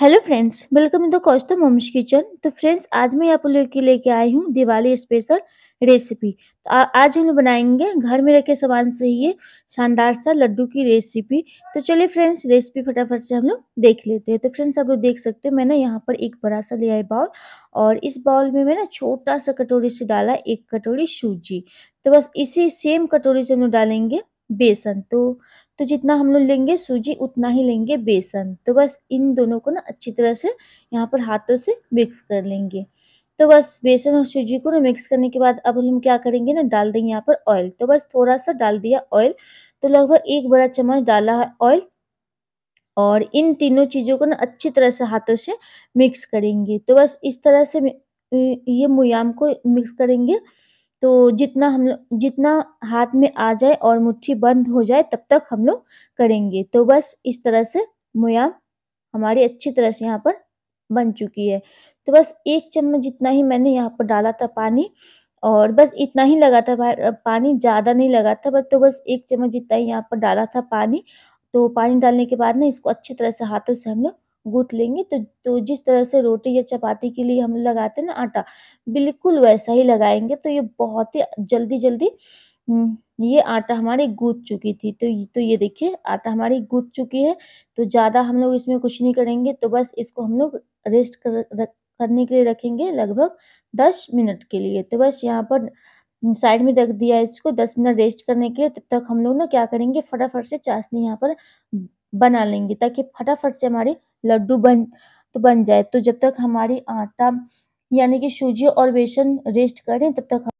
hello friends welcome to कौस्तु मोमिश kitchen तो फ्रेंड्स आज मैं आप लोग के लेके आई हूँ दिवाली स्पेशल रेसिपी तो आ, आज हम बनाएंगे घर में रखे सामान से ही शानदार सा लड्डू की रेसिपी तो चलिए फ्रेंड्स रेसिपी फटाफट से हम लोग देख लेते हैं तो फ्रेंड्स आप लोग देख सकते हो मैंने यहाँ पर एक बड़ा सा लिया है बाउल और इस बाउल में मैंने छोटा सा कटोरी से डाला एक कटोरी सूजी तो बस इसी सेम कटोरी से हम लोग डालेंगे बेसन तो तो जितना हम लोग लेंगे सूजी उतना ही लेंगे बेसन तो बस इन दोनों को ना अच्छी तरह से यहाँ पर हाथों से मिक्स कर लेंगे तो बस बेसन और सूजी को ना मिक्स करने के बाद अब हम क्या करेंगे ना डाल देंगे यहाँ पर ऑयल तो बस थोड़ा सा डाल दिया ऑयल तो लगभग एक बड़ा चम्मच डाला है ऑयल और इन तीनों चीज़ों को ना अच्छी तरह से हाथों से मिक्स करेंगे तो बस इस तरह से ये मुयाम को मिक्स करेंगे तो जितना हम लोग जितना हाथ में आ जाए और मुट्ठी बंद हो जाए तब तक हम लोग करेंगे तो बस इस तरह से मुयाम हमारी अच्छी तरह से यहाँ पर बन चुकी है तो बस एक चम्मच जितना ही मैंने यहाँ पर डाला था पानी और बस इतना ही लगा था पानी ज़्यादा नहीं लगा था बस तो बस एक चम्मच जितना ही यहाँ पर डाला था पानी तो पानी डालने के बाद ना इसको अच्छी तरह से हाथों से हम लोग गूथ लेंगे तो तो जिस तरह से रोटी या चपाती के लिए हम लगाते हैं ना आटा बिल्कुल वैसा ही लगाएंगे तो ये बहुत ही जल्दी जल्दी हम्म, ये आटा हमारी गूथ चुकी थी तो तो ये देखिए आटा हमारी गूथ चुकी है तो ज़्यादा हम लोग इसमें कुछ नहीं करेंगे तो बस इसको हम लोग रेस्ट कर करने के लिए रखेंगे लगभग दस मिनट के लिए तो बस यहाँ पर हम्म, साइड में रख दिया इसको दस मिनट रेस्ट करने के लिए तब तक हम लोग ना क्या करेंगे फटाफट से चाशनी यहाँ पर बना लेंगे ताकि फटाफट से हमारी लड्डू बन तो बन जाए तो जब तक हमारी आटा यानी कि सूजी और बेसन रेस्ट करें तब तक हम